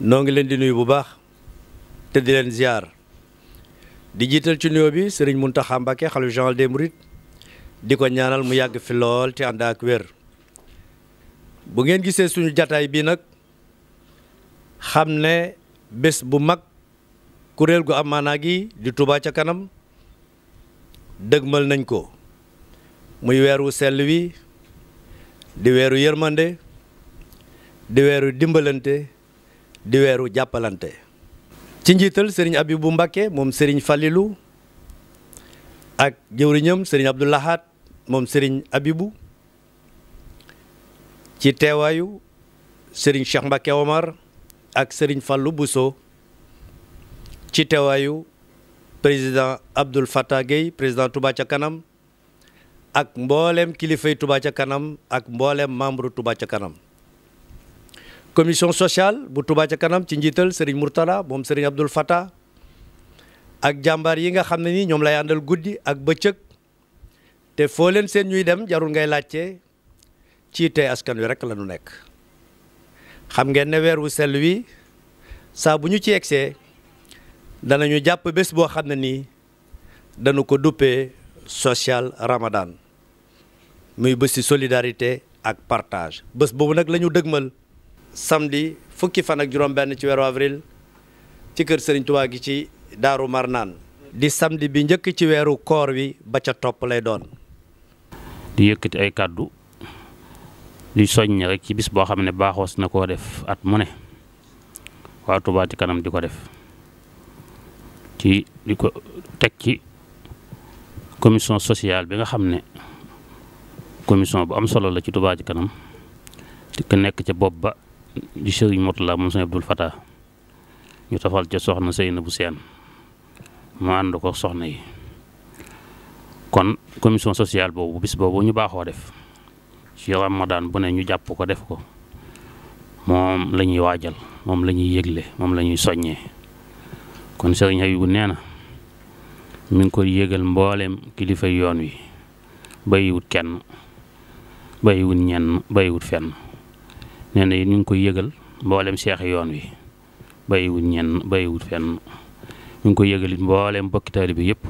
nongi len di nuyu bu baax te di len ziar di jital ci nuyoo bi serigne Mountakha mbake xalu jean de di ñaanal mu yàgg fi lol ci anda ak wer bu ngeen gisee suñu jataay bi nak xamne bes bu mag kurel gu amana gi di tuba ca kanam dëgmal nañ ko muy wéru sel wi di wéru yërmande di wéru dimbalante di weeru jàppalante ci njiital sëriñ Abibu Mbàkke moom sëriñ fallilu ak jëwriñam sëriñ Abdou moom sëriñ Abibu ci teewaayu sëriñ Cheikh Mbacke Omar ak sëriñ Fallou Bousso ci teewaayu président Abdoul Fattah Gueye président Touba ca kanam ak mboolem kilifay Touba ca kanam ak mboolem membre Touba ca kanam commission sociale bu Touba ca kanam ci njital Serigne murtala mom Serigne Abdoul fata ak jambar yi nga xam ni ñom lay andal guddi ak beccëk te fo leen seen ñuy dem jarul ngay laccé ci té askan wi rek la ñu nekk. xam ngeen ne wër wu sel wi sa bu ñu ci dañu ko social Ramadan muy solidarite solidarité ak partage bus bobu nak lañu dëgmal. samedi fukki fan ak juróom-benn ci weeru avril ci kër Serigne Touba gi ci Daaru Marnaan di samedi bi njëkk ci weeru koor wi ba ca topp lay doon. di yëkkati ay kàddu di soññ rek ci bis boo xam ne baaxoos na koo def at mu ne waa Touba kanam di ko def ci di ko teg ci commission sociale bi nga xam ne commission bu am solo la ci Touba ci kanam di ko nekk ca bopp ba. di serigne Murtala moom sëriñ Abdul Fatah ñu tafal ci soxna Seyna bu sen mo and ko soxna yi kon commission sociale bobu bis bobu ñu baxo def ci ramadan bu ne ñu japp ko def ko mom lañuy wajal mom lañuy yeglé mom lañuy moom kon serigne Habibu neena mi ngi ko yegal mbollem kilifa yoon wi bayiwut kenn bayiwut ñen bayiwut fenn nee na it ñu ngi koy yëgal mboolem seex yoon wi bàyyiwut ñenn bàyyiwut fenn ñu ngi koy yëgal it mboolem bokki bi yëpp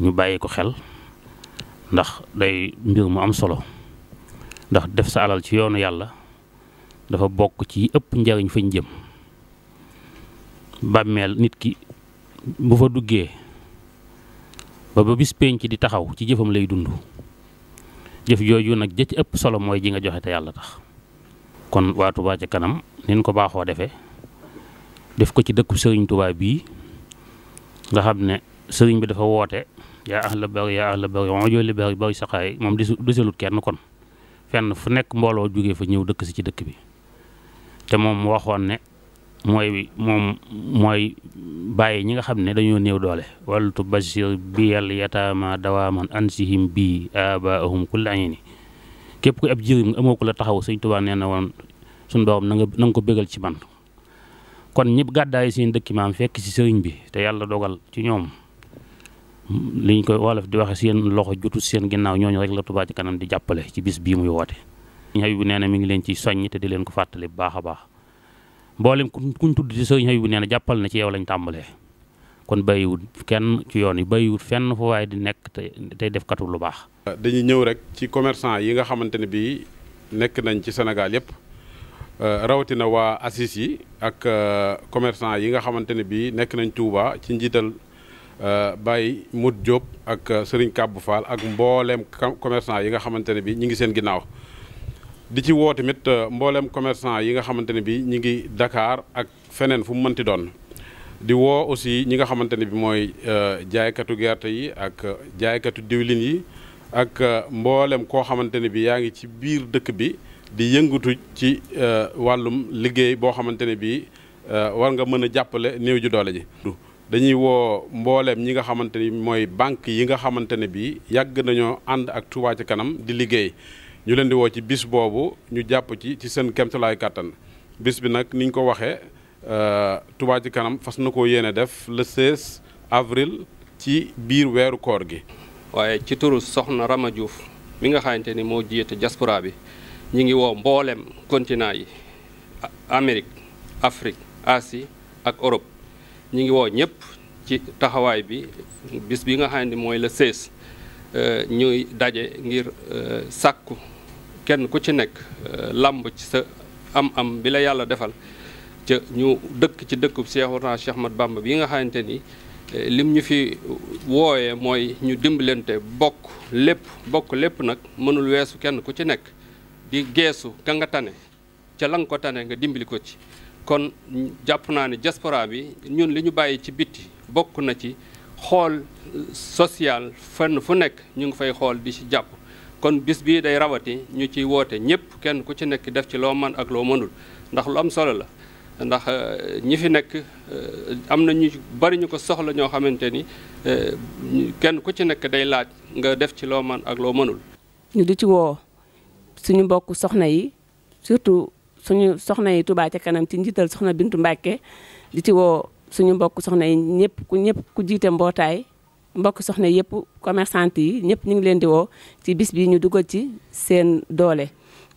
ñu bàyyi ko xel ndax day mbir mu am solo ndax def sa alal ci yoonu yàlla dafa bokk ci ëpp njariñ fañ jëm bàmmeel nit ki bu fa duggee ba ba bis penc di taxaw ci jëfam lay dund jëf jooju nag ja ëpp solo mooy ji nga joxe te yàlla tax kon waa Touba ca kanam nin ko baaxoo defee def ko ci dëkku sëriñ Touba bii nga xam ne sëriñ bi dafa woote yaa la bari yaa ahla bari ma jooli bari bari saxaay moom desalut kenn kon fenn fu nekk mbooloo jógee fa ñëw dëkk si ci dëkk bi te moom waxoon ne mooy moom mooy bàyyi ñi nga xam ne dañoo néew doole waltu basir bi yàlla yataama dawaaman ansihim bii abaahum kulla ayni képp ko ab jirim nga amoo ko la taxaw sëñ Tuubaa nee na woon suñ doom na nga ko bégal ci man kon ñëpp gàddaay seen dëkki maam fekk si sëriñ bi te yàlla dogal ci ñoom liñ ko wolof di waxe seen loxo jotu seen ginnaaw ñooñu rek la tubaa ci kanam di jàppale ci bis bii muy woote sëriñ Habibu nee na mi ngi leen ci soññ te di leen ko fàttali bu baax a baax mboolem kuñ tudd ci sëriñ Habibu nee na jàppal na ci yow lañ tàmbalee kon bàyyiwut kenn ci yoon yi bàyyiwut fenn fu waaye di nekk te tey def katu lu baax. dañuy ñëw rek ci commerçant yi nga xamante ne bii nekk nañ ci Sénégal yëpp euh, rawatina waa ACIS yi ak euh, commerçant yi nga xamante ne bii nekk nañ Touba ci njiital euh, Baye mut Diop ak Serigne Kabou Fall ak mbooleem commerçant yi nga xamante ne bii ñu ngi seen ginnaaw. di ci woo tamit mbooleem commerçant yi nga xamante ne bii ñu ngi Dakar ak feneen fu mu mënti doon. di woo aussi ñi nga xamante ne bi mooy euh, jaaykatu gerte yi ak euh, jaaykatu diwlin yi ak euh, mboolem koo xamante ne bi yaa ngi ci biir dëkk bi di yëngatu ci wàllum liggéey boo xamante ne bi war nga mën a jàppale néew ju doole ji dañuy woo mbooleem ñi nga xamante ni mooy banque yi nga xamante ne bi yàgg nañoo ànd ak Touba Ca Kanam di liggéey ñu leen di woo ci bis boobu ñu jàpp ci ci seen kemtalaay kàttan bis bi nag niñ ko waxee Euh, Touba ci kanam fas na koo yéene def le 16 avril ci biir weeru koor gi. waaye ci turu soxna Rama Diouf mi nga xamante ni moo jiite diaspora bi ñu ngi woo mbooleem continent yi Amérique Afrique Asie ak Europe ñu ngi woo ñëpp ci taxawaay bi bis bi nga xam ne mooy le 16 euh, ñuy daje ngir euh, sàkku kenn ku ci nekk làmb ci sa am-am bi la yàlla defal. ca ñu dëkk ci dëkku Seexu naa Cheikh Ahmad Bamba bi nga xamante ni eh, lim ñu fi wooyee mooy ñu dimbalante bokk lépp bokk lépp nag mënul weesu kenn ku ci nekk di geesu ka nga tane ca la nga ko tane nga dimbali ko ci. kon jàpp naa ne diaspora bi ñun li ñu bàyyi ci bitti bokk na ci xool social fenn fu nekk ñu ngi fay xool di ci jàpp kon bis bii day rawati ñu ciy woote ñëpp kenn ku ci nekk def ci loo man ak loo mënul ndax lu am solo la. ndax euh, ñi fi nekk euh, am na ñu bari ñu ko soxla ñoo xamante ni euh, kenn ku ci nekk day laaj nga def ci loo man ak loo mënul. ñu di ci woo suñu mbokk soxna yi surtout suñu soxna yi Touba ci kanam ci njiital soxna Bintu Mbàkke di ci woo suñu mbokk soxna yi ñëpp ku ñëpp ku jiite mbootaay mbokk soxna yëpp commerçante yi ñëpp ñu ngi leen di woo ci bis bi ñu dugal ci seen doole.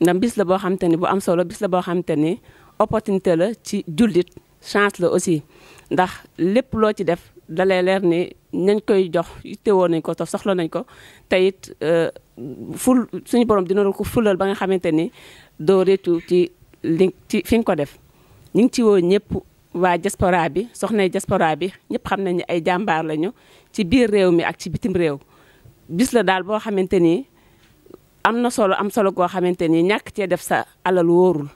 ndax bis la boo xamante ni boo am solo bis la boo xamante ni. opportunité la ci jullit chance la aussi ndax lépp loo ci def dalay leer ni nañ koy jox woon nañ ko te soxla nañ ko te it euh, ful suñu borom dina ko fulal ba nga xamante ni doo réccu ci li ci fi nga ko def ñu ngi ci woo ñëpp waa diaspora bi soxnay diaspora bi ñëpp xam nañ ay jàmbaar lañu ci biir réew mi ak ci bitim réew bis la daal boo xamante ni am na solo am solo goo xamante ni ñàkk cee def sa alal wóorul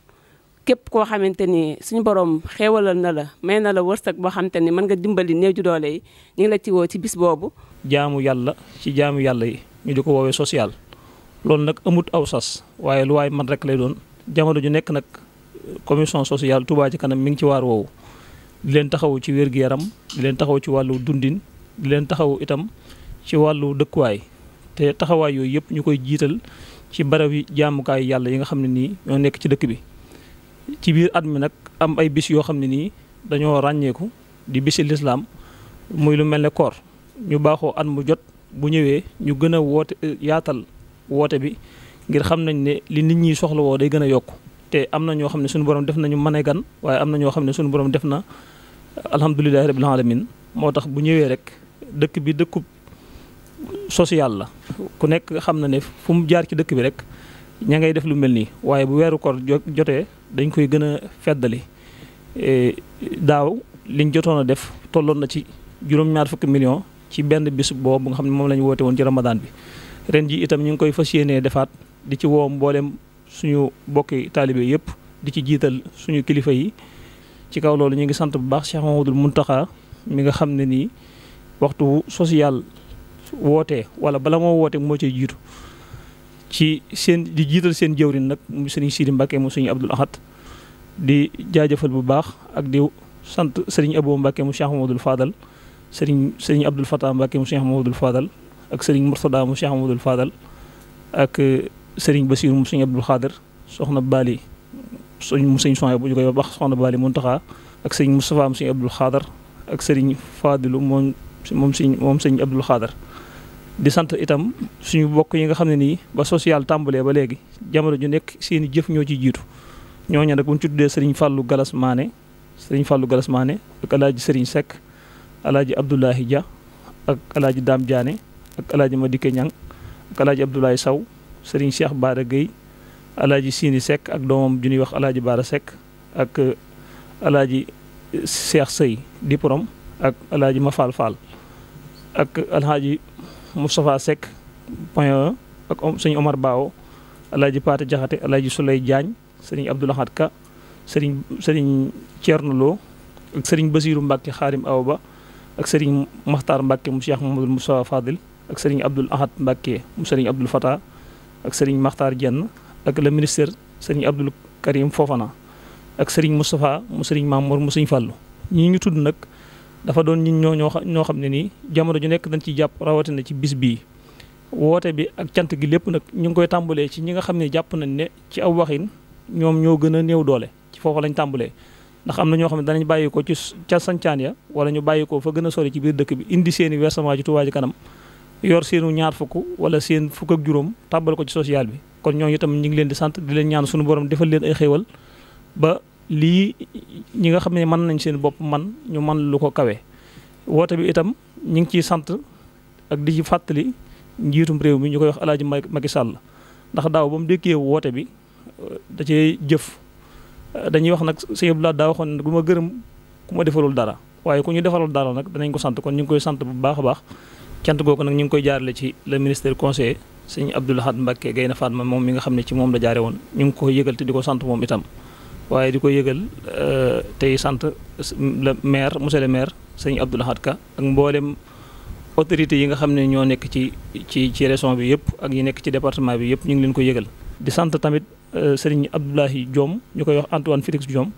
képp koo xamante ni suñu borom xéewalal na la may na la wërsëg boo xamante ni mën nga dimbali néew ju doole ñu ngi la ci woo ci bis boobu. jaamu yàlla ci jaamu yàlla yi ñu di ko woowee social loolu nag amut aw sas waaye lu waay man rek lay doon jamono ju nekk nag commission sociale Touba ci kanam mi ngi ci waar woowu. di leen taxaw ci wér-gu-yaram di leen taxaw ci wàllu dundin di leen taxaw itam ci wàllu dëkkuwaay te taxawaay yooyu yëpp ñu koy jiital ci barab yi jaamukaay yàlla yi nga xam ne nii ñoo nekk ci dëkk bi. ci biir at mi nag am ay bis yoo xam ne nii dañoo ràññeeku di bisi lislaam muy lu mel ne koor ñu baaxoo at mu jot bu ñëwee ñu gën a woote yaatal woote bi ngir xam nañ ne li nit ñi soxla woo day gën a yokk te am na ñoo xam ne suñu borom def nañu mën a gan waaye am na ñoo xam ne suñu borom def na alhamdulilahi rabbil alamin moo tax bu ñëwee rek dëkk bi dëkkub social la ku nekk xam na ne fu mu jaar ci dëkk bi rek ña ngay def lu mel nii waaye bu weeru koor jotee dañ koy gën a feddali e, daaw liñ jotoon a def tolloon na ci juróom-ñaar fukki million ci benn bis boobu nga xam ne moom la ñu woote woon ci ramadaan bi ren ji itam ñu ngi koy fas yéenee defaat di ci woo mboolem suñu bokki taalibe yëpp di ci jiital suñu kilifa yi ci kaw loolu ñu ngi sant bu baax Cheikh Mamadou Mountakha mi nga xam ne nii waxtu social wootee wala bala moo woote moo ciy jiitu ci seen di jiital seen jëwrin nag mu sëriñ Sidi Mbacke mu sëriñ Abdul Ahad di jaajëfal bu baax ak di sant sëriñ Abo Mbacke mu Cheikh Mamadou Fadal sëriñ sëriñ Abdul Fatah Mbacke mu Cheikh Mamadou Fadal ak sëriñ Mourtada mu Cheikh Mamadou ak euh, sëriñ Basiir mu sëriñ Abdul Xaadir soxna Bali sëriñ mu sëriñ Sonia bu ñu koy wax soxna Bali Muntaxa ak sëriñ Moustapha mu sëriñ Abdul Xaadir ak sëriñ Fadilu moom moom sëriñ moom sëriñ Abdul Xaadir di sant itam suñu bokk yi nga xam ne nii ba social tàmbalee ba léegi jamono ju nekk seen jëf ñoo ciy jiitu ñoo nag bu ñu tuddee sëriñ Fallou Galas Mané sëriñ Fallou Galas maane ak El Hadj Serigne Seck El Hadj ak El Hadj Dame ak El ma Madike Niang ak El Hadj saw sëriñ Cheikh Baara Gueye El Hadj Sini Seck ak doomam ju nuy wax El Hadj Baara Seck ak El Hadj sëy Sey ak El Hadj Mafal Fall ak El Moustapha Seck point 1 ak sëñ Omar Bao alaaji Paate Jaxate alaaji Souley Diagne sëriñ Abdou Lahad Ka sëriñ sëriñ Thierno Lo ak sëriñ Basiiru Mbàkke Xaarim Awba ak sëriñ Maxtaar Mbàkke mu Cheikh Mamadou Moustapha Fadil ak sëriñ Abdoul Ahad Mbàkke mu sëriñ Abdoul Fata ak sëriñ Maxtaar Jenn ak le ministère sëriñ Abdoul Karim Fofana ak sëriñ Moustapha mu sëriñ Mamour mu sëriñ Fàllu ñi ñu tudd nag dafa doon ñun ñoo ñoo xam ne nii jamono ju nekk dañ ciy jàpp rawatina ci bis bii woote bi ak cant gi lépp nag ñu ngi koy tàmbalee ci ñi nga xam ne jàpp nañ ne ci aw waxin ñoom ñoo gën a néew doole ci foofu lañ tàmbalee ndax am na ñoo xam ne danañ bàyyi ko ci ca sancaan ya wala ñu bàyyi ko fa gën a sori ci biir dëkk bi indi seeni versement ci Touba Ca Kanam yor seenu ñaar fukk wala seen fukk ak juróom tàbbal ko ci social bi kon ñooñu itam ñu ngi leen di sant di leen ñaan suñu borom defal leen ay xéewal ba lii ñi nga xam ne mën nañ seen bopp man ñu man lu ko kawe woote bi itam ñu ngi ciy sant ak di ci fàttali njiitum réew mi ñu koy wax alaaji Macky Sall ndax daaw ba mu dékkee woote bi da cee jëf dañuy wax nag sëñ Abdoulaye daa waxoon ne du ma gërëm ku ma defalul dara waaye ku ñu defalul dara nag danañ ko sant kon ñu ngi koy sant bu baax a baax cant googu nag ñu ngi koy jaarale ci le ministère conseiller sëñ Abdoul Ahad Mbacké Gaïndé Fatma moom mi nga xam ne ci moom la jaare ñu ngi koy yëgal te ko sant moom itam waaye di ko yëgal eh, tey sant le maire monsieur le maire sëñ Abdou Lahad Ka ak mboolem autorités yi nga xam ne ñoo nekk ci ci ci région bi yëpp ak yi nekk ci département bi yëpp ñu ngi leen ko yëgal. di sant tamit eh, sëriñ Abdoulahi Diom ñu koy wax Antoine Félix Diom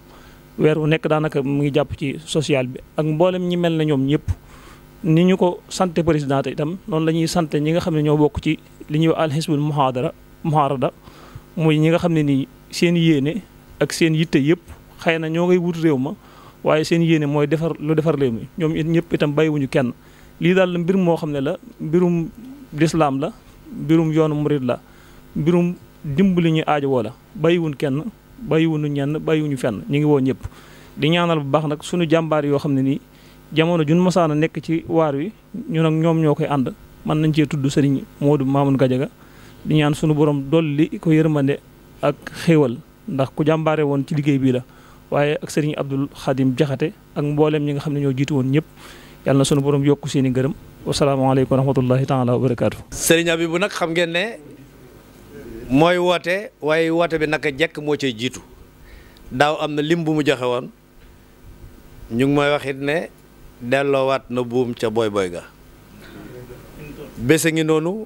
weer wu nekk daanaka mu ngi jàpp ci social bi ak mboolem ñi mel na ñoom ñëpp ni ñu ko sante président itam noonu la ñuy sant ñi nga xam ne ñoo bokk ci li ñuy wax alxisbul muhaadara muhaarada muy ñi nga xam ne nii seen yéene. ak seen yitte yëpp xëy na ñoo ngay wut réew ma waaye seen yéene mooy defar lu defar réew mi ñoom it ñëpp itam bàyyiwuñu kenn lii daal la mbir moo xam ne la mbirum lislaam la mbirum yoonu morit la mbirum dimbali ñu aajowoo la bàyyiwuñ kenn bàyyiwuñu ñenn bàyyiwuñu fenn ñu ngi woo ñëpp di ñaanal bu baax nag suñu jàmbaar yoo xam ne nii jamono jun mosaan a nekk ci waar wi ñu ak ñoom ñoo koy ànd mën nañ cee tudd sëriñ Modou Mamoun Gadiaga di ñaan sunu borom dolli ko yërmande ak xéewal ndax ku jàmbaare woon ci liggéey bi la waaye ak sëriñ Abdul Xadim Jaxate ak mbooleem ñi nga xam ne ñoo jiitu woon ñëpp yàlla sunu boroom yokk seen i gërëm wasalaamaaleykum wa rahmatullahi taala wa barakaatu. sëriñ Abibu nag xam ngeen ne mooy woote waaye woote bi naka jekk moo cay jiitu daaw am na lim bu mu joxe woon ñu ngi may wax it ne delloowaat na buum ca boy boy ga bés a ngi noonu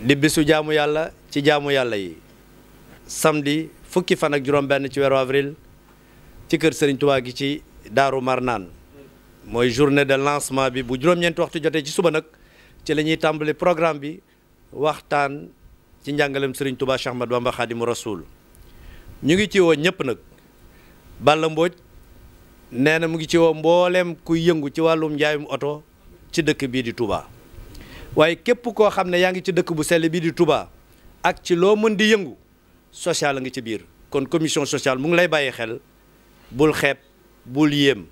di bésu jaamu yàlla ci jaamu yàlla yi. samedi fukki fan ak juróom-benn ci weeru avril ci kër sëriñ tubaa gi ci Daaru Marnaan mooy journée de lancement bi bu juróom-ñeenti waxtu jotee ci suba nag ci lañuy tàmbali programme bi waxtaan ci njàngalem sëriñ Touba Cheikh Ahmadou Bamba Khadimu Rasoul ñu ngi ci woo ñëpp nag Balla Mbodj nee na mu ngi ci woo mbooleem kuy yëngu ci wàllum njaayum oto ci dëkk bii di tubaa waaye képp koo xam ne yaa ngi ci dëkk bu sell bii di Touba ak ci loo mën di yëngu. social a ngi ci biir kon commission sociale mu ngi lay bàyyi xel bul xeeb bul yéem